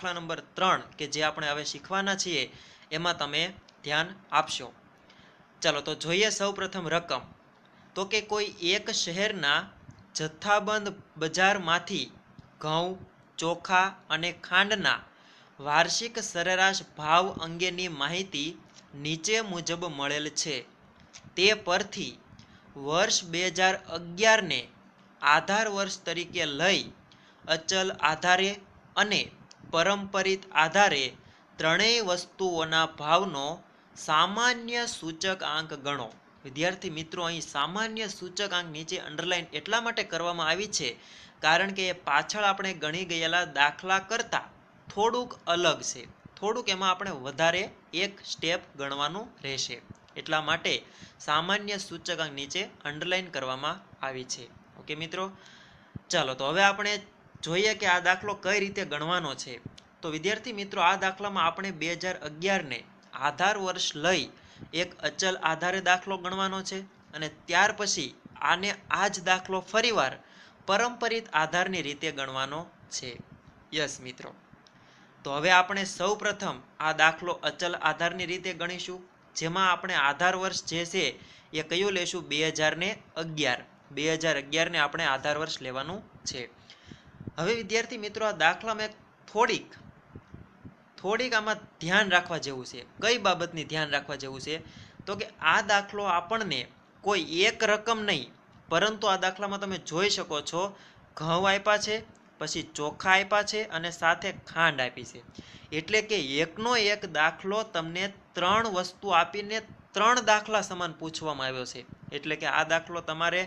દાખલા નંબર ત્રણ કે જે આપણે હવે શીખવાના છીએ એમાં તમે ધ્યાન આપશો ચાલો તો જોઈએ સૌપ્રથમ રકમ તો કે કોઈ એક શહેરના જથ્થાબંધ બજારમાંથી ઘઉં ચોખા અને ખાંડના વાર્ષિક સરેરાશ ભાવ અંગેની માહિતી નીચે મુજબ મળેલ છે તે પરથી વર્ષ બે હજાર અગિયારને આધાર વર્ષ તરીકે લઈ અચલ આધારે અને પરંપરિત આધારે ત્રણેય વસ્તુઓના ભાવનો સામાન્ય સૂચક આંક ગણો વિદ્યાર્થી મિત્રો અહીં સામાન્ય સૂચક આંક નીચે અંડરલાઇન એટલા માટે કરવામાં આવી છે કારણ કે પાછળ આપણે ગણી ગયેલા દાખલા કરતાં થોડુંક અલગ છે થોડુંક એમાં આપણે વધારે એક સ્ટેપ ગણવાનું રહેશે એટલા માટે સામાન્ય સૂચક આંક નીચે અંડરલાઇન કરવામાં આવી છે ઓકે મિત્રો ચાલો તો હવે આપણે જોઈએ કે આ દાખલો કઈ રીતે ગણવાનો છે તો વિદ્યાર્થી મિત્રો આ દાખલામાં આપણે બે હજાર અગિયારને આધાર વર્ષ લઈ એક અચલ આધારે દાખલો ગણવાનો છે અને ત્યાર પછી આને આ જ દાખલો ફરીવાર પરંપરિત આધારની રીતે ગણવાનો છે યસ મિત્રો તો હવે આપણે સૌ પ્રથમ આ દાખલો અચલ આધારની રીતે ગણીશું જેમાં આપણે આધાર વર્ષ જે છે એ કયું લેશું બે હજાર અગિયાર બે હજાર અગિયારને આપણે આધાર વર્ષ લેવાનું છે હવે વિદ્યાર્થી મિત્રો આ દાખલા મેં થોડીક થોડીક આમાં ધ્યાન રાખવા જેવું છે કઈ બાબતની ધ્યાન રાખવા જેવું છે તો કે આ દાખલો આપણને કોઈ એક રકમ નહીં પરંતુ આ દાખલામાં તમે જોઈ શકો છો ઘઉં આપ્યા છે પછી ચોખા આપ્યા છે અને સાથે ખાંડ આપી છે એટલે કે એકનો એક દાખલો તમને ત્રણ વસ્તુ આપીને ત્રણ દાખલા સમાન પૂછવામાં આવ્યો છે એટલે કે આ દાખલો તમારે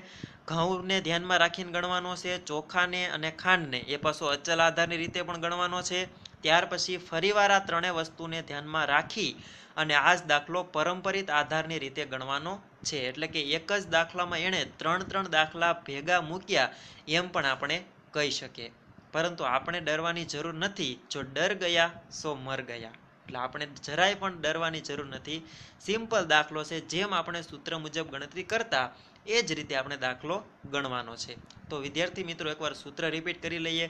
ઘઉંને ધ્યાનમાં રાખીને ગણવાનો છે ચોખાને અને ખાંડને એ પાછો અચલ આધારની રીતે પણ ગણવાનો છે ત્યાર પછી ફરીવાર આ ત્રણેય વસ્તુને ધ્યાનમાં રાખી અને આ જ દાખલો પરંપરિત આધારની રીતે ગણવાનો છે એટલે કે એક જ દાખલામાં એણે ત્રણ ત્રણ દાખલા ભેગા મૂક્યા એમ પણ આપણે કહી શકીએ પરંતુ આપણે ડરવાની જરૂર નથી જો ડર ગયા સો મર ગયા એટલે આપણે જરાય પણ ડરવાની જરૂર નથી સિમ્પલ દાખલો છે જેમ આપણે સૂત્ર મુજબ ગણતરી કરતા એ જ રીતે આપણે દાખલો ગણવાનો છે તો વિદ્યાર્થી મિત્રો એકવાર સૂત્ર રિપીટ કરી લઈએ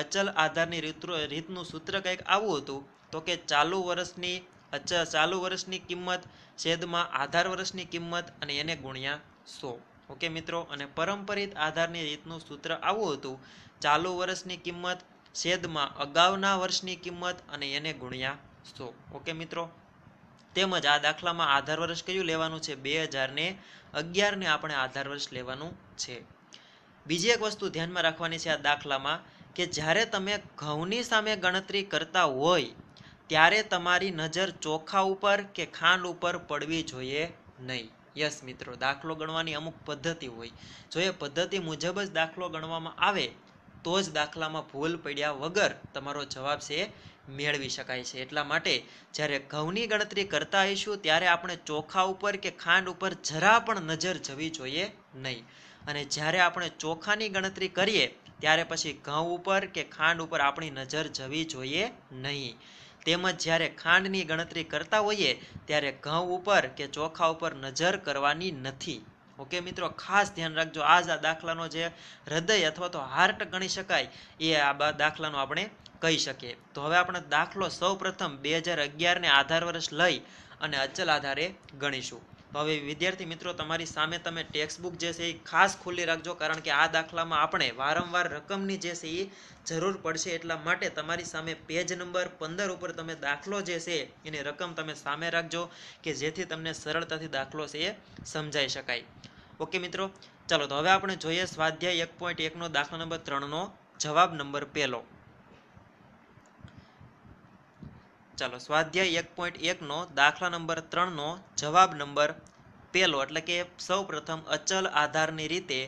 અચલ આધારની રીતરો રીતનું સૂત્ર કંઈક આવું હતું તો કે ચાલુ વર્ષની અચલ ચાલુ વર્ષની કિંમત છેદમાં આધાર વર્ષની કિંમત અને એને ગુણ્યા સો ઓકે મિત્રો અને પરંપરિત આધારની રીતનું સૂત્ર આવું હતું ચાલુ વર્ષની કિંમત છેદમાં અગાઉના વર્ષની કિંમત અને એને ગુણ્યા સો ઓકે મિત્રો તેમજ આ દાખલામાં આધાર વર્ષ કયું લેવાનું છે બે હજારને અગિયારને આપણે આધાર વર્ષ લેવાનું છે બીજી એક વસ્તુ ધ્યાનમાં રાખવાની છે આ દાખલામાં કે જ્યારે તમે ઘઉંની સામે ગણતરી કરતા હોય ત્યારે તમારી નજર ચોખા ઉપર કે ખાંડ ઉપર પડવી જોઈએ નહીં યસ મિત્રો દાખલો ગણવાની અમુક પદ્ધતિ હોય જો એ પદ્ધતિ મુજબ જ દાખલો ગણવામાં આવે તો જ દાખલામાં ભૂલ પડ્યા વગર તમારો જવાબ છે મેળવી શકાય છે એટલા માટે જ્યારે ઘઉંની ગણતરી કરતા હોઈશું ત્યારે આપણે ચોખા ઉપર કે ખાંડ ઉપર જરા પણ નજર જવી જોઈએ નહીં અને જ્યારે આપણે ચોખાની ગણતરી કરીએ ત્યારે પછી ઘઉં ઉપર કે ખાંડ ઉપર આપણી નજર જવી જોઈએ નહીં તેમજ જ્યારે ખાંડની ગણતરી કરતા હોઈએ ત્યારે ઘઉં ઉપર કે ચોખા ઉપર નજર કરવાની નથી ઓકે મિત્રો ખાસ ધ્યાન રાખજો આ જ દાખલાનો જે હૃદય અથવા તો હાર્ટ ગણી શકાય એ આ દાખલાનો આપણે કહી શકીએ તો હવે આપણે દાખલો સૌ પ્રથમ બે હજાર અગિયારને આધાર વર્ષ લઈ અને અચલ આધારે ગણીશું તો હવે વિદ્યાર્થી મિત્રો તમારી સામે તમે ટેક્સ્ટ બુક જે છે એ ખાસ ખુલ્લી રાખજો કારણ કે આ દાખલામાં આપણે વારંવાર રકમની જે છે એ જરૂર પડશે એટલા માટે તમારી સામે પેજ નંબર પંદર ઉપર તમે દાખલો જે છે એની રકમ તમે સામે રાખજો કે જેથી તમને સરળતાથી દાખલો છે એ સમજાઈ શકાય ઓકે મિત્રો ચાલો તો હવે આપણે જોઈએ સ્વાધ્યાય એક પોઈન્ટ એકનો દાખલા નંબર ત્રણનો જવાબ નંબર પહેલો ચાલો સ્વાધ્યાય એક પોઈન્ટ એકનો દાખલા નંબર ત્રણનો જવાબ નંબર પહેલો એટલે કે સૌ પ્રથમ અચલ આધારની રીતે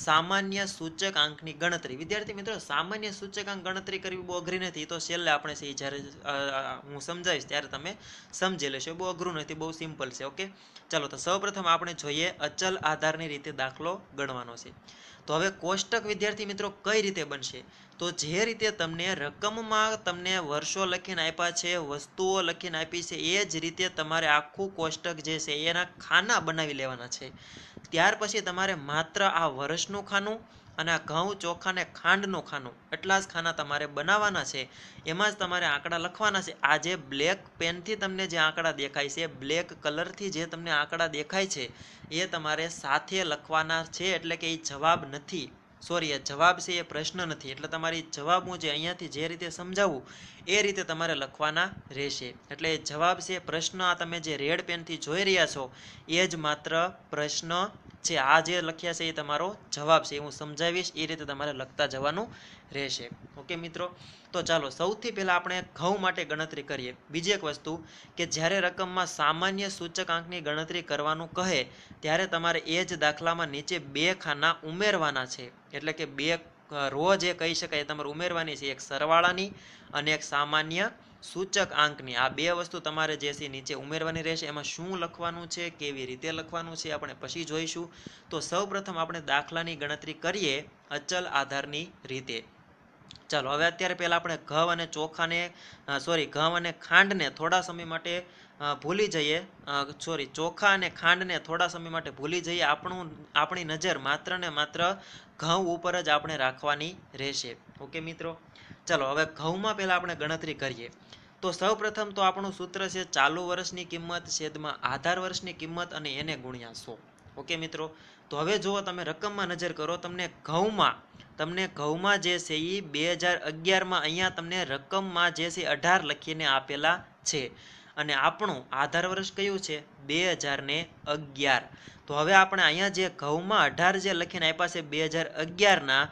સામાન્ય સૂચકાંકની ગણતરી વિદ્યાર્થી મિત્રો સામાન્ય સૂચકાંક ગણતરી કરવી બહુ અઘરી નથી તો છેલ્લે આપણે છે જ્યારે હું સમજાવીશ ત્યારે તમે સમજી લેશો બહુ અઘરું નથી બહુ સિમ્પલ છે ઓકે ચાલો તો સૌપ્રથમ આપણે જોઈએ અચલ આધારની રીતે દાખલો ગણવાનો છે તો હવે કોષ્ટક વિદ્યાર્થી મિત્રો કઈ રીતે બનશે તો જે રીતે તમને રકમમાં તમને વર્ષો લખીને આપ્યા છે વસ્તુઓ લખીને આપી છે એ જ રીતે તમારે આખું કોષ્ટક જે છે એના ખાના બનાવી લેવાના છે ત્યાર પછી તમારે માત્ર આ વર્ષનું ખાનું અને આ ઘઉં ચોખાને ખાંડનું ખાનું એટલા જ ખાના તમારે બનાવવાના છે એમાં જ તમારે આંકડા લખવાના છે આ જે બ્લેક પેનથી તમને જે આંકડા દેખાય છે બ્લેક કલરથી જે તમને આંકડા દેખાય છે એ તમારે સાથે લખવાના છે એટલે કે એ જવાબ નથી સોરી આ જવાબ છે એ પ્રશ્ન નથી એટલે તમારી જવાબ હું જે અહીંયાથી જે રીતે સમજાવું એ રીતે તમારે લખવાના રહેશે એટલે જવાબ છે પ્રશ્ન આ તમે જે રેડ પેનથી જોઈ રહ્યા છો એ જ માત્ર પ્રશ્ન છે આ જે લખ્યા છે એ તમારો જવાબ છે હું સમજાવીશ એ રીતે તમારે લખતા જવાનું રહેશે ઓકે મિત્રો તો ચાલો સૌથી પહેલાં આપણે ઘઉં માટે ગણતરી કરીએ બીજી એક વસ્તુ કે જ્યારે રકમમાં સામાન્ય સૂચકાંકની ગણતરી કરવાનું કહે ત્યારે તમારે એ જ દાખલામાં નીચે બે ખાના ઉમેરવાના છે એટલે કે બે રોજ એ કહી શકાય તમારે ઉમેરવાની છે એક સરવાળાની અને એક સામાન્ય સૂચક આંકની આ બે વસ્તુ તમારે જે છે નીચે ઉમેરવાની રહેશે એમાં શું લખવાનું છે કેવી રીતે લખવાનું છે આપણે પછી જોઈશું તો સૌપ્રથમ આપણે દાખલાની ગણતરી કરીએ અચલ આધારની રીતે ચાલો હવે અત્યારે પહેલાં આપણે ઘઉં અને ચોખાને સોરી ઘઉં અને ખાંડને થોડા સમય માટે ભૂલી જઈએ સોરી ચોખા અને ખાંડને થોડા સમય માટે ભૂલી જઈએ આપણું આપણી નજર માત્ર ને માત્ર ઘઉં ઉપર જ આપણે રાખવાની રહેશે ઓકે મિત્રો ચલો હવે ઘઉંમાં પહેલાં આપણે ગણતરી કરીએ તો સૌપ્રથમ તો આપણું સૂત્ર છે ચાલુ વર્ષની કિંમત છેદમાં આધાર વર્ષની કિંમત અને એને ગુણ્યા સો ઓકે મિત્રો તો હવે જુઓ તમે રકમમાં નજર કરો તમને ઘઉંમાં તમને ઘઉંમાં જે છે એ બે હજાર અગિયારમાં અહીંયા તમને રકમમાં જે છે અઢાર લખીને આપેલા છે અને આપણું આધાર વર્ષ કયું છે બે હજાર ને અગિયાર તો હવે આપણે અહીંયા જે ઘઉંમાં અઢાર જે લખીને આપ્યા છે બે હજાર અગિયારના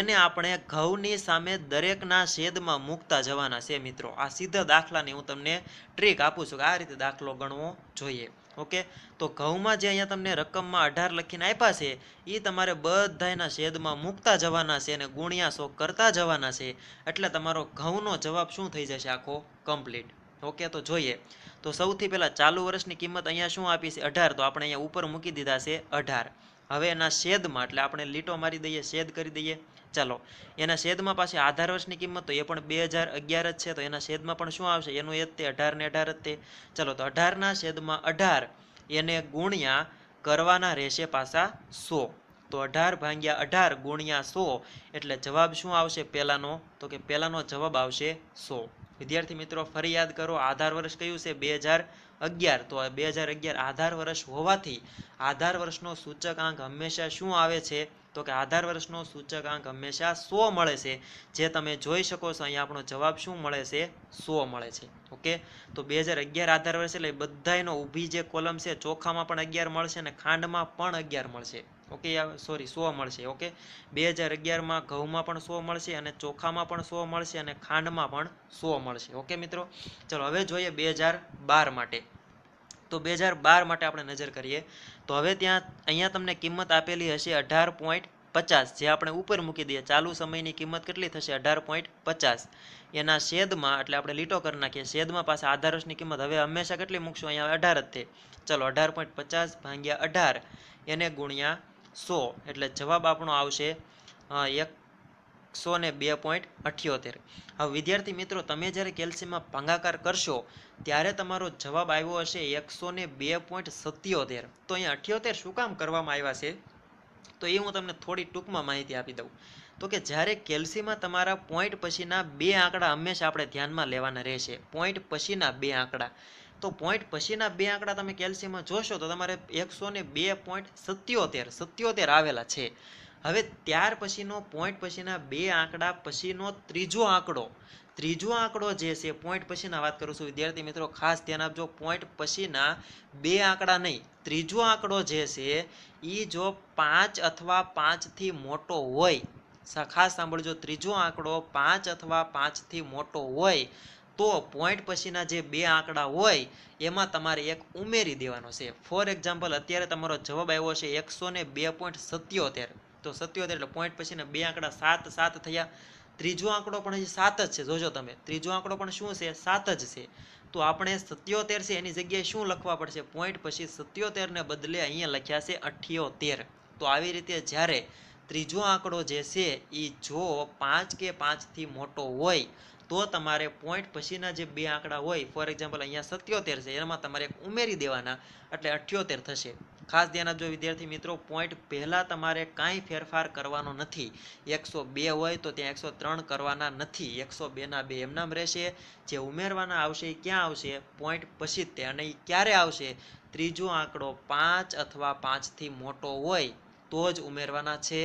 એને આપણે ઘઉંની સામે દરેકના શેદમાં મૂકતા જવાના છે મિત્રો આ સીધા દાખલાની હું તમને ટ્રીક આપું છું કે આ રીતે દાખલો ગણવો જોઈએ ઓકે તો ઘઉંમાં જે અહીંયા તમને રકમમાં અઢાર લખીને આપ્યા છે એ તમારે બધાના શેદમાં મૂકતા જવાના છે અને ગુણ્યા સો કરતા જવાના છે એટલે તમારો ઘઉંનો જવાબ શું થઈ જશે આખો કમ્પ્લીટ ઓકે તો જોઈએ તો સૌથી પહેલાં ચાલુ વર્ષની કિંમત અહીંયા શું આપી છે અઢાર તો આપણે અહીંયા ઉપર મૂકી દીધા છે અઢાર હવે એના શેદમાં એટલે આપણે લીટો મારી દઈએ શેદ કરી દઈએ ચાલો એના શેદમાં પાછી આધાર વર્ષની કિંમત તો એ પણ બે હજાર અગિયાર જ છે તો એના શેદમાં પણ શું આવશે એનું એ જ તે અઢાર ને અઢાર જ તે ચાલો તો અઢારના શેદમાં અઢાર એને ગુણ્યા કરવાના રહેશે પાછા સો તો અઢાર ભાંગ્યા અઢાર ગુણ્યા સો એટલે જવાબ શું આવશે પહેલાંનો તો કે પહેલાંનો જવાબ આવશે સો વિદ્યાર્થી મિત્રો ફરી યાદ કરો આધાર વર્ષ કયું છે બે હજાર અગિયાર તો બે હજાર અગિયાર આધાર વર્ષ હોવાથી આધાર વર્ષનો સૂચકાંક હંમેશા શું આવે છે તો કે આધાર વર્ષનો સૂચકાંક હંમેશા સો મળે છે જે તમે જોઈ શકો છો અહીંયા આપણો જવાબ શું મળે છે સો મળે છે ઓકે તો બે હજાર અગિયાર આધાર વર્ષ એટલે બધાયનો ઊભી જે કોલમ છે ચોખામાં પણ અગિયાર મળશે અને ખાંડમાં પણ અગિયાર મળશે ઓકે સોરી સો મળશે ઓકે બે હજાર અગિયારમાં ઘઉંમાં પણ સો મળશે અને ચોખામાં પણ સો મળશે અને ખાંડમાં પણ સો મળશે ઓકે મિત્રો ચલો હવે જોઈએ બે હજાર બાર માટે તો બે હજાર બાર માટે આપણે નજર કરીએ તો હવે ત્યાં અહીંયા તમને કિંમત આપેલી હશે અઢાર પોઈન્ટ પચાસ જે આપણે ઉપર મૂકી દઈએ ચાલુ સમયની કિંમત કેટલી થશે અઢાર પોઈન્ટ પચાસ એના શેદમાં એટલે આપણે લીટો કરી નાખીએ શેદમાં પાસે આધાર કિંમત હવે હંમેશા કેટલી મૂકશું અહીંયા અઢાર જ તે ચલો અઢાર પોઈન્ટ પચાસ ભાગ્યા અઢાર એને ગુણ્યા સો એટલે જવાબ આપણો આવશે એકસો ને બે પોઈન્ટ અઠ્યોતેર હવે વિદ્યાર્થી મિત્રો તમે જ્યારે કેલ્શિયમમાં ભંગાકાર કરશો ત્યારે તમારો જવાબ આવ્યો હશે એકસો ને બે પોઈન્ટ સત્યોતેર તો અહીંયા અઠ્યોતેર શું કામ કરવામાં આવ્યા છે તો એ હું તમને થોડી ટૂંકમાં માહિતી આપી દઉં તો કે જ્યારે કેલ્સીમાં તમારા પોઈન્ટ પછીના બે આંકડા હંમેશા આપણે ધ્યાનમાં લેવાના રહેશે પોઈન્ટ પછીના બે આંકડા તો પોઈન્ટ પછીના બે આંકડા તમે કેલ્શિયમમાં જોશો તો તમારે એકસો ને બે પોઈન્ટ સત્યોતેર સત્યોતેર આવેલા છે હવે ત્યાર પછીનો પોઈન્ટ પછીના બે આંકડા પછીનો ત્રીજો આંકડો ત્રીજો આંકડો જે છે પોઈન્ટ પછીના વાત કરું છું વિદ્યાર્થી મિત્રો ખાસ ધ્યાન આપજો પોઈન્ટ પછીના બે આંકડા નહીં ત્રીજો આંકડો જે છે એ જો પાંચ અથવા પાંચથી મોટો હોય ખાસ સાંભળજો ત્રીજો આંકડો પાંચ અથવા પાંચથી મોટો હોય તો પોઈન્ટ પછીના જે બે આંકડા હોય એમાં તમારે એક ઉમેરી દેવાનો છે ફોર એક્ઝામ્પલ અત્યારે તમારો જવાબ આવ્યો છે એકસો ને બે પોઈન્ટ સત્યોતેર તો સત્યોતેર એટલે પોઈન્ટ પછીના બે આંકડા સાત સાત થયા ત્રીજો આંકડો પણ હજી સાત જ છે જોજો તમે ત્રીજો આંકડો પણ શું છે સાત જ છે તો આપણે સત્યોતેર છે એની જગ્યાએ શું લખવા પડશે પોઈન્ટ પછી સત્યોતેરને બદલે અહીંયા લખ્યા છે અઠ્યોતેર તો આવી રીતે જ્યારે ત્રીજો આંકડો જે છે એ જો પાંચ કે પાંચથી મોટો હોય તો તમારે પોઈન્ટ પછીના જે બે આંકડા હોય ફોર એક્ઝામ્પલ અહીંયા સત્યોતેર છે એમાં તમારે ઉમેરી દેવાના એટલે અઠ્યોતેર થશે ખાસ ધ્યાન આપજો વિદ્યાર્થી મિત્રો પોઈન્ટ પહેલાં તમારે કાંઈ ફેરફાર કરવાનો નથી એકસો બે હોય તો ત્યાં એકસો ત્રણ કરવાના નથી એકસો બેના બે એમનામ રહેશે જે ઉમેરવાના આવશે એ ક્યાં આવશે પોઈન્ટ પછી જ તે અને એ ક્યારે આવશે ત્રીજો આંકડો પાંચ અથવા પાંચથી મોટો હોય તો જ ઉમેરવાના છે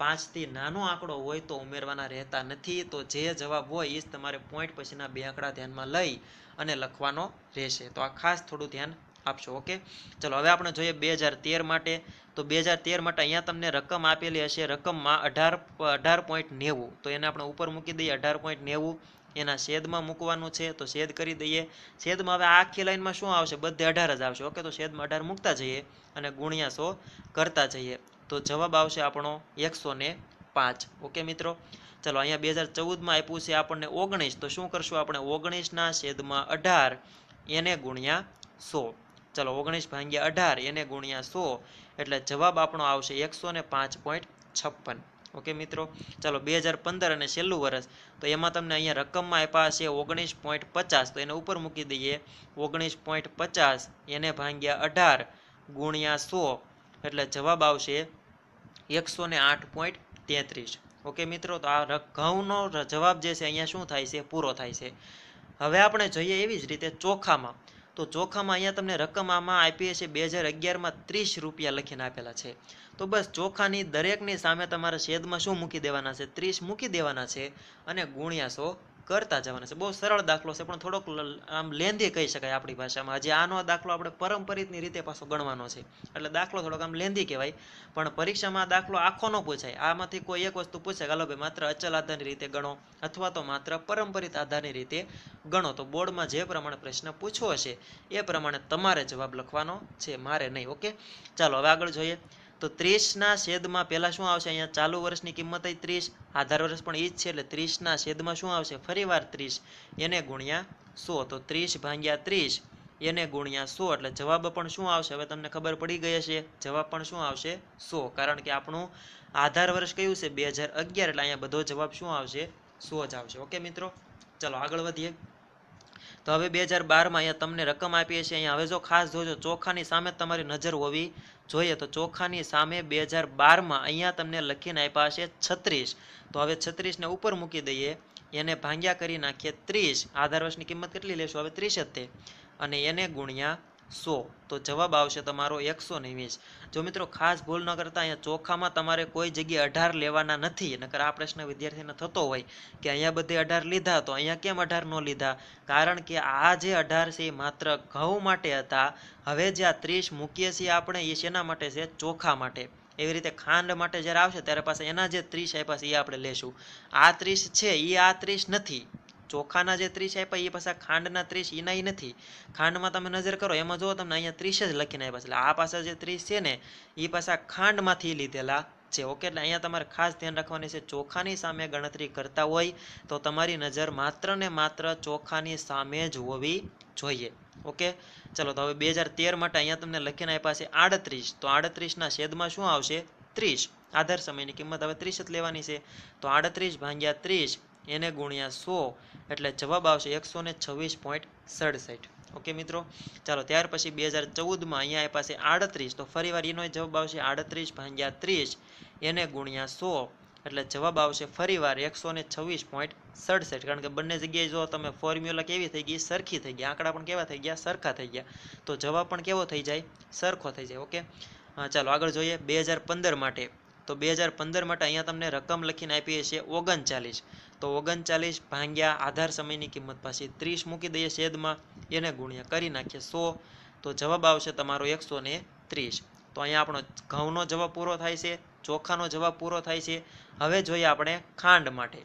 પાંચથી નાનો આંકડો હોય તો ઉમેરવાના રહેતા નથી તો જે જવાબ હોય એ જ તમારે પોઈન્ટ પછીના બે આંકડા ધ્યાનમાં લઈ અને લખવાનો રહેશે તો આ ખાસ થોડું ધ્યાન આપશો ઓકે ચલો હવે આપણે જોઈએ બે હજાર તેર માટે તો બે હજાર તેર માટે અહીંયા તમને રકમ આપેલી હશે રકમમાં અઢાર અઢાર પોઈન્ટ નેવું તો એને આપણે ઉપર મૂકી દઈએ અઢાર પોઈન્ટ નેવું એના શેદમાં મૂકવાનું છે તો શેદ કરી દઈએ શેદમાં હવે આખી લાઈનમાં શું આવશે બધે અઢાર જ આવશે ઓકે તો શેદમાં અઢાર મૂકતા જઈએ અને ગુણ્યા સો કરતા જઈએ તો જવાબ આવશે આપણો એકસો ને પાંચ ઓકે મિત્રો ચલો અહીંયા બે હજાર ચૌદમાં આપ્યું છે આપણને ઓગણીસ તો શું કરશું આપણે ઓગણીસના છેદમાં અઢાર એને ગુણ્યા સો ચલો ઓગણીસ ભાંગ્યા અઢાર એને ગુણ્યા સો એટલે જવાબ આપણો આવશે એકસો ને પાંચ પોઈન્ટ છપ્પન ઓકે મિત્રો ચાલો બે હજાર પંદર અને છેલ્લું વર્ષ તો એમાં તમને અહીંયા રકમમાં આપ્યા છે ઓગણીસ પોઈન્ટ પચાસ તો એને ઉપર મૂકી દઈએ ઓગણીસ પોઈન્ટ પચાસ એને ભાંગ્યા અઢાર ગુણ્યા સો એટલે જવાબ આવશે એકસો ને આઠ પોઈન્ટ તેત્રીસ ઓકે મિત્રો તો આ ઘઉંનો જવાબ જે છે અહીંયા શું થાય છે પૂરો થાય છે હવે આપણે જોઈએ એવી જ રીતે ચોખામાં તો ચોખામાં અહીંયા તમને રકમ આમાં આપી બે હજાર અગિયારમાં ત્રીસ રૂપિયા લખીને આપેલા છે તો બસ ચોખાની દરેકની સામે તમારે શેદમાં શું મૂકી દેવાના છે ત્રીસ મૂકી દેવાના છે અને ગુણ્યા સો કરતા જવાના છે બહુ સરળ દાખલો છે પણ થોડોક આમ લેંધી કહી શકાય આપણી ભાષામાં હજી આનો દાખલો આપણે પરંપરિતની રીતે પાછો ગણવાનો છે એટલે દાખલો થોડોક આમ લેંધી કહેવાય પણ પરીક્ષામાં દાખલો આખો ન પૂછાય આમાંથી કોઈ એક વસ્તુ પૂછે હાલો ભાઈ માત્ર અચલ આધારની રીતે ગણો અથવા તો માત્ર પરંપરિત આધારની રીતે ગણો તો બોર્ડમાં જે પ્રમાણે પ્રશ્ન પૂછવો છે એ પ્રમાણે તમારે જવાબ લખવાનો છે મારે નહીં ઓકે ચાલો હવે આગળ જોઈએ તો ત્રીસના છેદમાં પહેલાં શું આવશે અહીંયા ચાલુ વર્ષની કિંમત ત્રીસ આધાર વર્ષ પણ એ જ છે એટલે ત્રીસના છેદમાં શું આવશે ફરીવાર ત્રીસ એને ગુણ્યા સો તો ત્રીસ ભાંગ્યા ત્રીસ એને ગુણ્યા સો એટલે જવાબ પણ શું આવશે હવે તમને ખબર પડી ગઈ હશે જવાબ પણ શું આવશે સો કારણ કે આપણું આધાર વર્ષ કયું છે બે હજાર અગિયાર એટલે અહીંયા બધો જવાબ શું આવશે સો જ આવશે ઓકે મિત્રો ચલો આગળ વધીએ તો હવે બે હજાર બારમાં અહીંયા તમને રકમ આપીએ છીએ અહીંયા હવે જો ખાસ જોજો ચોખાની સામે તમારી નજર હોવી જોઈએ તો ચોખાની સામે બે હજાર બારમાં અહીંયા તમને લખીને આપ્યા છે છત્રીસ તો હવે છત્રીસને ઉપર મૂકી દઈએ એને ભાંગ્યા કરી નાખીએ ત્રીસ આધાર વર્ષની કિંમત કેટલી લેશું હવે ત્રીસ જ તે અને એને ગુણ્યા સો તો જવાબ આવશે તમારો એકસો નેવીસ જો મિત્રો ખાસ ભૂલ ન કરતા અહીંયા ચોખામાં તમારે કોઈ જગ્યાએ અઢાર લેવાના નથી નકર આ પ્રશ્ન વિદ્યાર્થીને થતો હોય કે અહીંયા બધે અઢાર લીધા તો અહીંયા કેમ અઢાર ન લીધા કારણ કે આ જે અઢાર છે એ માત્ર ઘઉં માટે હતા હવે જે આ ત્રીસ મૂકીએ છીએ આપણે એ શેના માટે છે ચોખા માટે એવી રીતે ખાંડ માટે જ્યારે આવશે ત્યારે પાસે એના જે ત્રીસ આપ્યા છે એ આપણે લેશું આ ત્રીસ છે એ આ ત્રીસ નથી ચોખાના જે ત્રીસ આપ્યા એ પાછા ખાંડના ત્રીસ એના એ નથી ખાંડમાં તમે નજર કરો એમાં જુઓ તમને અહીંયા ત્રીસ જ લખીને આપ્યા એટલે આ પાછા જે ત્રીસ છે ને એ પાછા ખાંડમાંથી લીધેલા છે ઓકે એટલે અહીંયા તમારે ખાસ ધ્યાન રાખવાની છે ચોખાની સામે ગણતરી કરતા હોય તો તમારી નજર માત્ર ને માત્ર ચોખાની સામે જ હોવી જોઈએ ઓકે ચલો તો હવે બે હજાર તેર માટે અહીંયા તમને લખીને આપ્યા છે આડત્રીસ તો આડત્રીસના શેદમાં શું આવશે ત્રીસ આધાર સમયની કિંમત હવે ત્રીસ જ લેવાની છે તો આડત્રીસ ભાંગ્યા ત્રીસ એને ગુણ્યા સો એટલે જવાબ આવશે એકસો ને છવ્વીસ પોઈન્ટ સડસઠ ઓકે મિત્રો ચાલો ત્યાર પછી બે હજાર ચૌદમાં અહીંયા એ પાસે આડત્રીસ તો ફરીવાર એનો જવાબ આવશે આડત્રીસ ભાંગ્યા ત્રીસ એને ગુણ્યા સો એટલે જવાબ આવશે ફરીવાર એકસો ને છવ્વીસ પોઈન્ટ સડસઠ કારણ કે બંને જગ્યાએ જો તમે ફોર્મ્યુલા કેવી થઈ ગઈ સરખી થઈ ગઈ આંકડા પણ કેવા થઈ ગયા સરખા થઈ ગયા તો જવાબ પણ કેવો થઈ જાય સરખો થઈ જાય ઓકે ચાલો આગળ જોઈએ બે હજાર પંદર માટે તો બે હજાર પંદર માટે અહીંયા તમને રકમ લખીને આપીએ છીએ ઓગણચાલીસ તો ઓગણચાલીસ ભાંગ્યા આધાર સમયની કિંમત પાસે ત્રીસ મૂકી દઈએ શેદમાં એને ગુણ્યા કરી નાખીએ સો તો જવાબ આવશે તમારો એકસો ને ત્રીસ તો અહીંયા આપણો ઘઉંનો જવાબ પૂરો થાય છે ચોખાનો જવાબ પૂરો થાય છે હવે જોઈએ આપણે ખાંડ માટે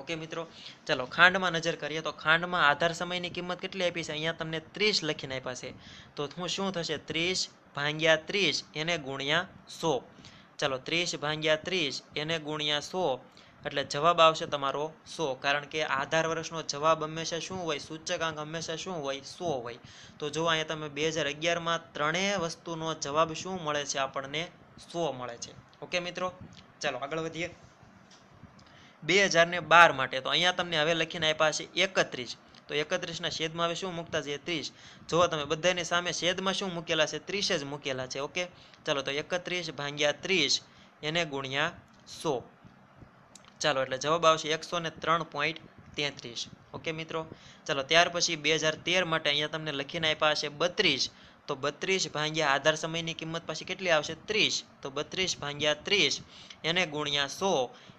ઓકે મિત્રો ચલો ખાંડમાં નજર કરીએ તો ખાંડમાં આધાર સમયની કિંમત કેટલી આપી છે અહીંયા તમને ત્રીસ લખીને આપ્યા છે તો હું શું થશે ત્રીસ ભાંગ્યા ત્રીસ એને ગુણ્યા સો ચાલો ત્રીસ ભાંગ્યા ત્રીસ એને ગુણ્યા સો એટલે જવાબ આવશે તમારો સો કારણ કે આધાર વર્ષનો જવાબ હંમેશા શું હોય સૂચકાંક હંમેશા શું હોય સો હોય તો જો અહીંયા તમે બે હજાર અગિયારમાં ત્રણેય વસ્તુનો જવાબ શું મળે છે આપણને સો મળે છે ઓકે મિત્રો ચાલો આગળ વધીએ બે હજારને બાર માટે તો અહીંયા તમને હવે લખીને આપ્યા છે એકત્રીસ તો એકત્રીસના છેદમાં હવે શું મૂકતા જઈએ ત્રીસ જુઓ તમે બધાની સામે છેદમાં શું મૂકેલા છે ત્રીસ જ મૂકેલા છે ઓકે ચાલો તો એકત્રીસ ભાંગ્યા ત્રીસ એને ગુણ્યા સો ચાલો એટલે જવાબ આવશે એકસો ને ત્રણ પોઈન્ટ તેત્રીસ ઓકે મિત્રો ચાલો ત્યાર પછી બે હજાર તેર માટે અહીંયા તમને લખીને આપ્યા હશે બત્રીસ તો બત્રીસ ભાંગ્યા આધાર સમયની કિંમત પાછી કેટલી આવશે ત્રીસ તો બત્રીસ ભાંગ્યા ત્રીસ એને ગુણ્યા સો